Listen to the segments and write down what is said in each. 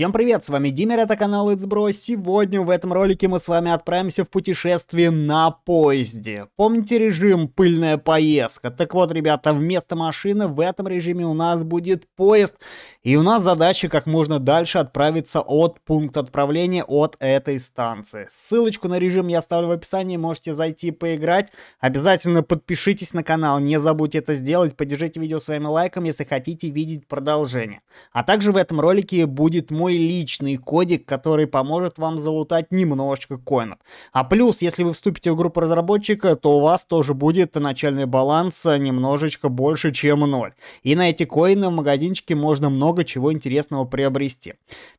Всем привет, с вами Димер, это канал It's Bro. Сегодня в этом ролике мы с вами отправимся в путешествие на поезде. Помните режим «Пыльная поездка»? Так вот, ребята, вместо машины в этом режиме у нас будет поезд. И у нас задача как можно дальше отправиться от пункта отправления от этой станции. Ссылочку на режим я оставлю в описании, можете зайти поиграть. Обязательно подпишитесь на канал, не забудьте это сделать. Поддержите видео своим лайком, если хотите видеть продолжение. А также в этом ролике будет мой мой личный кодик, который поможет вам залутать немножечко коинов. А плюс, если вы вступите в группу разработчика, то у вас тоже будет начальный баланс а, немножечко больше, чем 0. И на эти коины в магазинчике можно много чего интересного приобрести.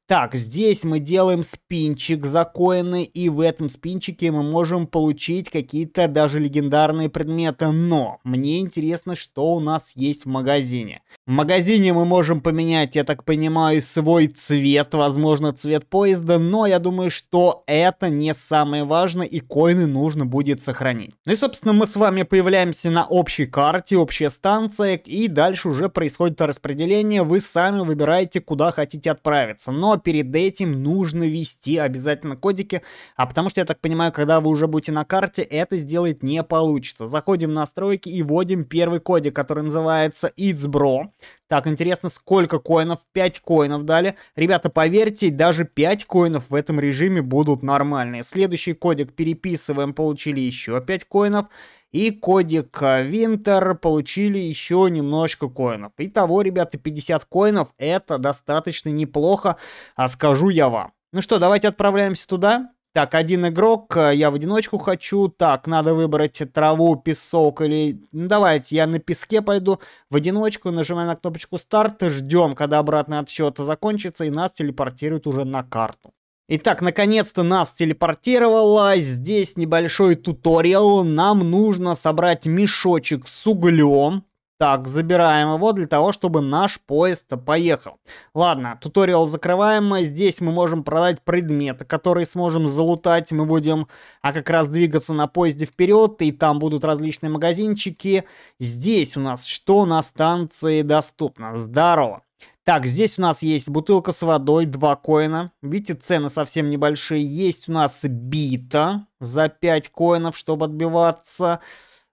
Так, здесь мы делаем спинчик за коины, и в этом спинчике мы можем получить какие-то даже легендарные предметы, но мне интересно, что у нас есть в магазине. В магазине мы можем поменять, я так понимаю, свой цвет, цвет, возможно, цвет поезда, но я думаю, что это не самое важное, и коины нужно будет сохранить. Ну и, собственно, мы с вами появляемся на общей карте, общая станция, и дальше уже происходит распределение, вы сами выбираете, куда хотите отправиться. Но перед этим нужно вести обязательно кодики, а потому что, я так понимаю, когда вы уже будете на карте, это сделать не получится. Заходим в настройки и вводим первый кодик, который называется It's Bro. Так, интересно, сколько коинов? 5 коинов дали. Ребята, поверьте, даже 5 коинов в этом режиме будут нормальные. Следующий кодик переписываем, получили еще 5 коинов. И кодик Винтер получили еще немножко коинов. Итого, ребята, 50 коинов это достаточно неплохо, а скажу я вам. Ну что, давайте отправляемся туда. Так, один игрок, э, я в одиночку хочу. Так, надо выбрать траву, песок или... Ну, давайте, я на песке пойду в одиночку, нажимаем на кнопочку старт, ждем, когда обратный отсчет закончится, и нас телепортируют уже на карту. Итак, наконец-то нас телепортировало. Здесь небольшой туториал. Нам нужно собрать мешочек с углем. Так, забираем его для того, чтобы наш поезд поехал. Ладно, туториал закрываем. Здесь мы можем продать предметы, которые сможем залутать. Мы будем а как раз двигаться на поезде вперед, и там будут различные магазинчики. Здесь у нас что на станции доступно? Здорово. Так, здесь у нас есть бутылка с водой, 2 коина. Видите, цены совсем небольшие. Есть у нас бита за 5 коинов, чтобы отбиваться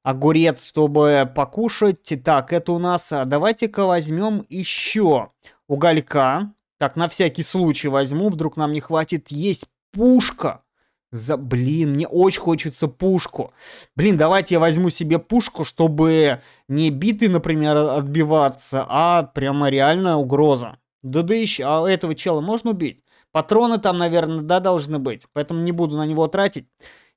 огурец, чтобы покушать. Так, это у нас... А, давайте-ка возьмем еще уголька. Так, на всякий случай возьму, вдруг нам не хватит. Есть пушка. За... Блин, мне очень хочется пушку. Блин, давайте я возьму себе пушку, чтобы не биты, например, отбиваться, а прямо реальная угроза. Да да еще, а этого чела можно убить? Патроны там, наверное, да, должны быть, поэтому не буду на него тратить.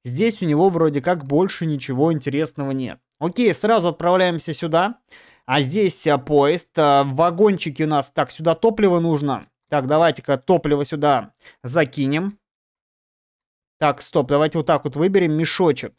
Здесь у него вроде как больше ничего интересного нет. Окей, сразу отправляемся сюда. А здесь а, поезд. А, в вагончике у нас... Так, сюда топливо нужно. Так, давайте-ка топливо сюда закинем. Так, стоп, давайте вот так вот выберем мешочек.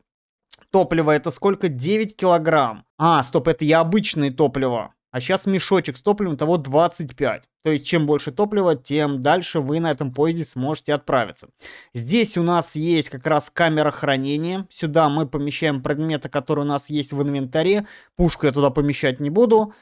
Топливо это сколько? 9 килограмм. А, стоп, это я обычное топливо. А сейчас мешочек с топливом того 25. То есть чем больше топлива, тем дальше вы на этом поезде сможете отправиться. Здесь у нас есть как раз камера хранения. Сюда мы помещаем предметы, которые у нас есть в инвентаре. Пушку я туда помещать не буду.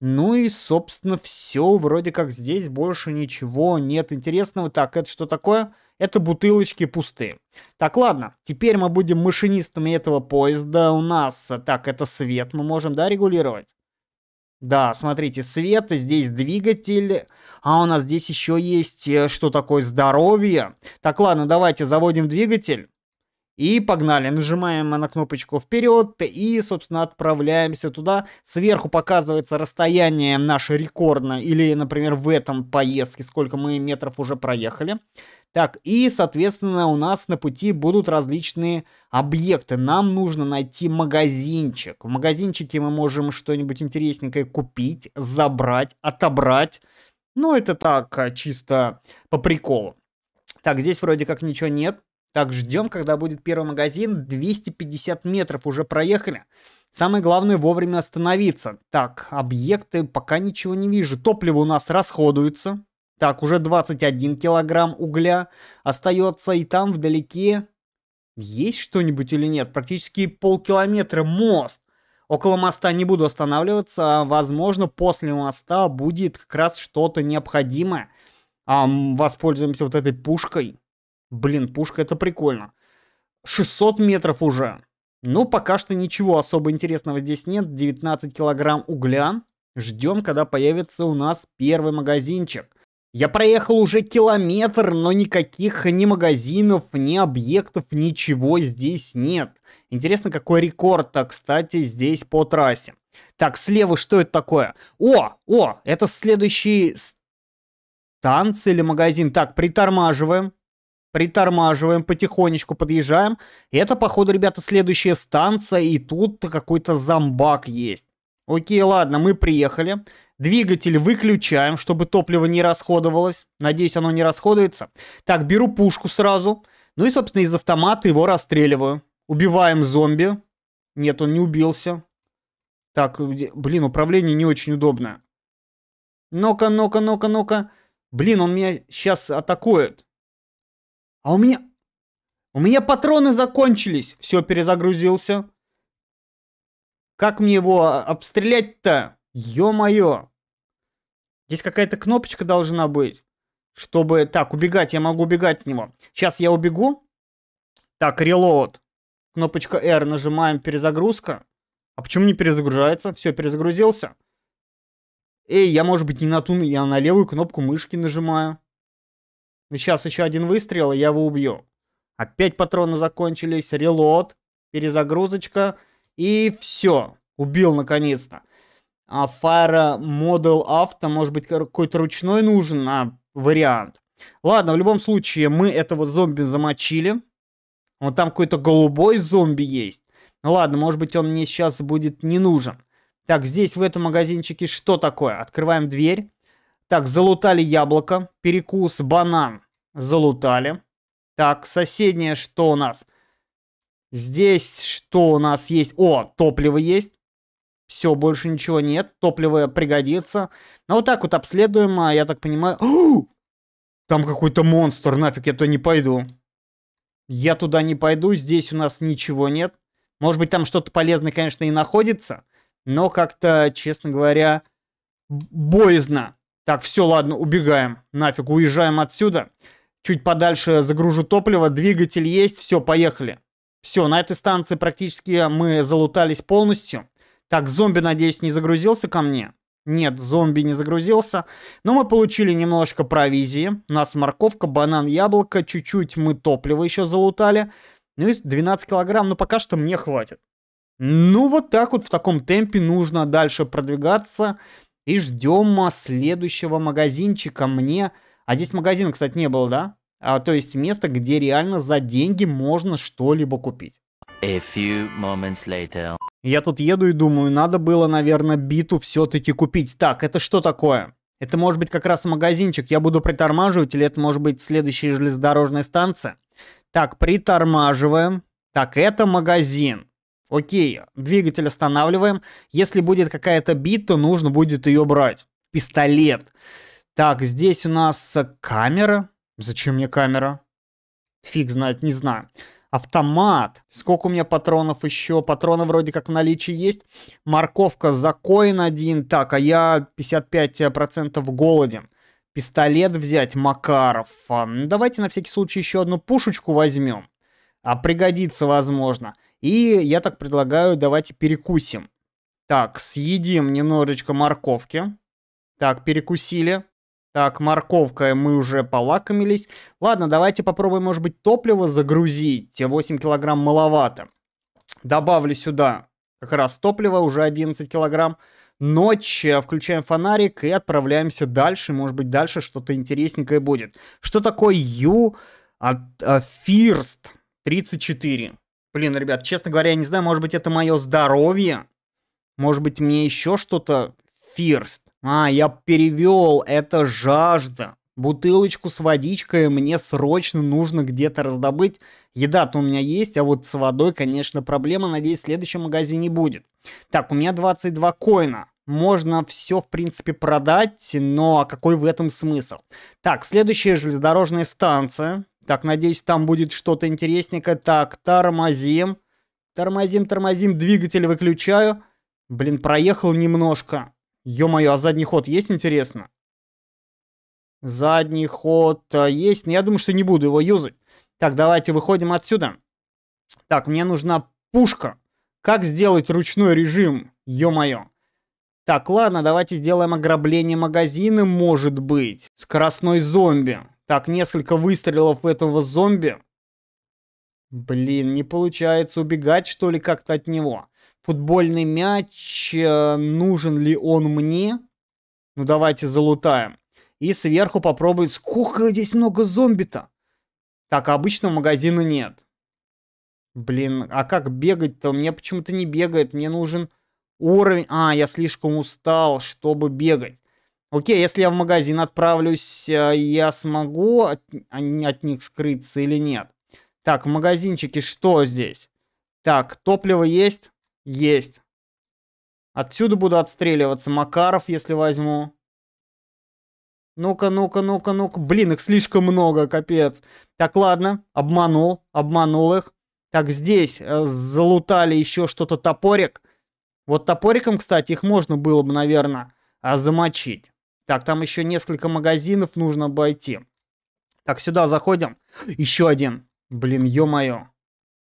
Ну и, собственно, все. Вроде как здесь больше ничего нет интересного. Так, это что такое? Это бутылочки пустые. Так, ладно. Теперь мы будем машинистами этого поезда. У нас, э, так, это свет мы можем, да, регулировать? Да, смотрите, свет, здесь двигатель, а у нас здесь еще есть, э, что такое здоровье. Так, ладно, давайте заводим двигатель. И погнали, нажимаем на кнопочку вперед и, собственно, отправляемся туда. Сверху показывается расстояние наше рекордно или, например, в этом поездке, сколько мы метров уже проехали. Так, и, соответственно, у нас на пути будут различные объекты. Нам нужно найти магазинчик. В магазинчике мы можем что-нибудь интересненькое купить, забрать, отобрать. Ну, это так, а, чисто по приколу. Так, здесь вроде как ничего нет. Так, ждем, когда будет первый магазин. 250 метров уже проехали. Самое главное вовремя остановиться. Так, объекты пока ничего не вижу. Топливо у нас расходуется. Так, уже 21 килограмм угля остается. И там вдалеке есть что-нибудь или нет? Практически полкилометра мост. Около моста не буду останавливаться. Возможно, после моста будет как раз что-то необходимое. А, воспользуемся вот этой пушкой. Блин, пушка это прикольно. 600 метров уже. Ну, пока что ничего особо интересного здесь нет. 19 килограмм угля. Ждем, когда появится у нас первый магазинчик. Я проехал уже километр, но никаких ни магазинов, ни объектов, ничего здесь нет. Интересно, какой рекорд-то, кстати, здесь по трассе. Так, слева что это такое? О, о, это следующий станция или магазин. Так, притормаживаем притормаживаем, потихонечку подъезжаем. это, походу, ребята, следующая станция, и тут какой-то зомбак есть. Окей, ладно, мы приехали. Двигатель выключаем, чтобы топливо не расходовалось. Надеюсь, оно не расходуется. Так, беру пушку сразу. Ну и, собственно, из автомата его расстреливаю. Убиваем зомби. Нет, он не убился. Так, блин, управление не очень удобное. Ну-ка, ну-ка, ну-ка, ну-ка. Блин, он меня сейчас атакует. А у меня... У меня патроны закончились. Все перезагрузился. Как мне его а, обстрелять-то? Ё-моё. Здесь какая-то кнопочка должна быть. Чтобы... Так, убегать. Я могу убегать от него. Сейчас я убегу. Так, релоад. Кнопочка R. Нажимаем перезагрузка. А почему не перезагружается? Все, перезагрузился. Эй, я, может быть, не на ту, я на левую кнопку мышки нажимаю. Сейчас еще один выстрел, и я его убью. Опять патроны закончились, релод, перезагрузочка, и все. Убил наконец-то. А Fire Model Auto, может быть, какой-то ручной нужен, а вариант. Ладно, в любом случае, мы этого зомби замочили. Вот там какой-то голубой зомби есть. Ну ладно, может быть, он мне сейчас будет не нужен. Так, здесь в этом магазинчике что такое? Открываем дверь. Так, залутали яблоко. Перекус, банан. Залутали. Так, соседнее что у нас? Здесь что у нас есть? О, топливо есть. Все, больше ничего нет. Топливо пригодится. Ну, вот так вот обследуем, а я так понимаю... О! Там какой-то монстр, нафиг я туда не пойду. Я туда не пойду, здесь у нас ничего нет. Может быть, там что-то полезное, конечно, и находится, но как-то, честно говоря, боязно так, все, ладно, убегаем. Нафиг, уезжаем отсюда. Чуть подальше загружу топливо, двигатель есть, все, поехали. Все, на этой станции практически мы залутались полностью. Так, зомби, надеюсь, не загрузился ко мне? Нет, зомби не загрузился. Но мы получили немножко провизии. У нас морковка, банан, яблоко. Чуть-чуть мы топливо еще залутали. Ну и 12 килограмм, но ну, пока что мне хватит. Ну вот так вот в таком темпе нужно дальше продвигаться. И ждем следующего магазинчика мне. А здесь магазина, кстати, не было, да? А, то есть место, где реально за деньги можно что-либо купить. A few moments later. Я тут еду и думаю, надо было, наверное, биту все-таки купить. Так, это что такое? Это может быть как раз магазинчик, я буду притормаживать, или это может быть следующая железнодорожная станция. Так, притормаживаем. Так, это магазин. Окей, двигатель останавливаем. Если будет какая-то битва, нужно будет ее брать. Пистолет. Так, здесь у нас э, камера. Зачем мне камера? Фиг знает, не знаю. Автомат. Сколько у меня патронов еще? Патроны вроде как в наличии есть. Морковка за коин один. Так, а я 55% э, голоден. Пистолет взять, Макаров. А, ну, давайте на всякий случай еще одну пушечку возьмем. А пригодится, возможно. И я так предлагаю, давайте перекусим. Так, съедим немножечко морковки. Так, перекусили. Так, морковка, мы уже полакомились. Ладно, давайте попробуем, может быть, топливо загрузить. 8 килограмм маловато. Добавлю сюда как раз топливо, уже 11 килограмм. Ночь, э, включаем фонарик и отправляемся дальше. Может быть, дальше что-то интересненькое будет. Что такое Ю от Фирст э, 34? Блин, ребят, честно говоря, я не знаю, может быть, это мое здоровье? Может быть, мне еще что-то... Фирст. А, я перевел, это жажда. Бутылочку с водичкой мне срочно нужно где-то раздобыть. Еда-то у меня есть, а вот с водой, конечно, проблема. Надеюсь, в следующем магазине будет. Так, у меня 22 коина. Можно все, в принципе, продать, но какой в этом смысл? Так, следующая железнодорожная станция. Так, надеюсь, там будет что-то интересненькое. Так, тормозим. Тормозим, тормозим. Двигатель выключаю. Блин, проехал немножко. Ё-моё, а задний ход есть, интересно? Задний ход э, есть, но я думаю, что не буду его юзать. Так, давайте выходим отсюда. Так, мне нужна пушка. Как сделать ручной режим? Ё-моё. Так, ладно, давайте сделаем ограбление магазина, может быть. Скоростной зомби. Так, несколько выстрелов этого зомби. Блин, не получается убегать, что ли, как-то от него. Футбольный мяч, э, нужен ли он мне? Ну, давайте залутаем. И сверху попробуем... Сколько здесь много зомби-то? Так, а обычно магазина нет. Блин, а как бегать-то? Мне почему-то не бегает. Мне нужен уровень... А, я слишком устал, чтобы бегать. Окей, если я в магазин отправлюсь, э, я смогу от, а, от них скрыться или нет? Так, в магазинчике что здесь? Так, топливо есть? Есть. Отсюда буду отстреливаться. Макаров, если возьму. Ну-ка, ну-ка, ну-ка, ну-ка. Блин, их слишком много, капец. Так, ладно, обманул, обманул их. Так, здесь э, залутали еще что-то топорик. Вот топориком, кстати, их можно было бы, наверное, а, замочить. Так, там еще несколько магазинов нужно обойти. Так, сюда заходим. Еще один. Блин, ё-моё.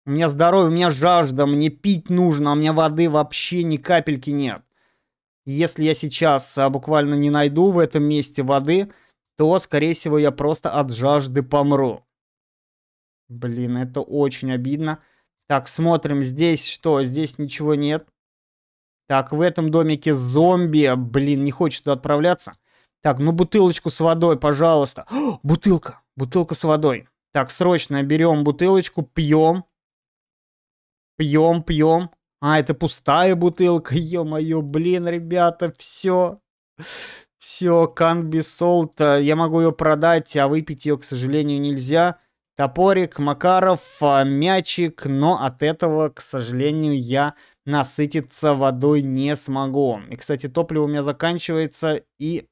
У меня здоровье, у меня жажда, мне пить нужно, а у меня воды вообще ни капельки нет. Если я сейчас а, буквально не найду в этом месте воды, то, скорее всего, я просто от жажды помру. Блин, это очень обидно. Так, смотрим, здесь что? Здесь ничего нет. Так, в этом домике зомби. Блин, не хочет туда отправляться. Так, ну бутылочку с водой, пожалуйста. О, бутылка, бутылка с водой. Так, срочно берем бутылочку, пьем. Пьем, пьем. А, это пустая бутылка. Ё-моё, блин, ребята, все. Все, канби солт. Я могу ее продать, а выпить ее, к сожалению, нельзя. Топорик, Макаров, а, мячик, но от этого, к сожалению, я насытиться водой не смогу. И, кстати, топливо у меня заканчивается, и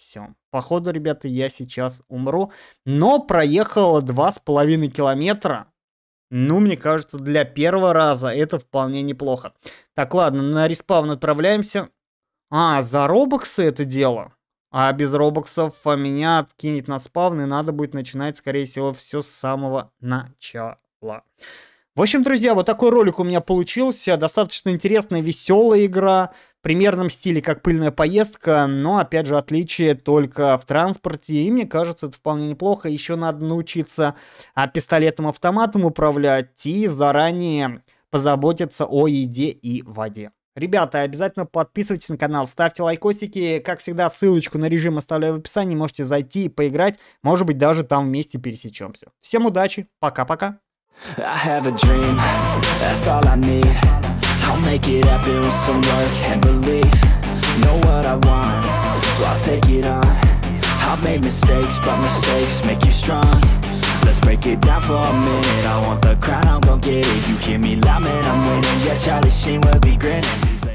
все. Походу, ребята, я сейчас умру. Но проехала два с половиной километра. Ну, мне кажется, для первого раза это вполне неплохо. Так, ладно, на респавн отправляемся. А, за робоксы это дело? А без робоксов а меня откинет на спавн, и надо будет начинать, скорее всего, все с самого начала. В общем, друзья, вот такой ролик у меня получился. Достаточно интересная, веселая игра. В примерном стиле, как пыльная поездка, но, опять же, отличие только в транспорте. И мне кажется, это вполне неплохо. Еще надо научиться а, пистолетом-автоматом управлять и заранее позаботиться о еде и воде. Ребята, обязательно подписывайтесь на канал, ставьте лайкосики. Как всегда, ссылочку на режим оставляю в описании. Можете зайти и поиграть. Может быть, даже там вместе пересечемся. Всем удачи, пока-пока. I have a dream, that's all I need I'll make it happen with some work and belief Know what I want, so I'll take it on I've made mistakes, but mistakes make you strong Let's break it down for a minute I want the crown, I'm gon' get it You hear me loud, man, I'm winning Yeah, Charlie Sheen will be grinning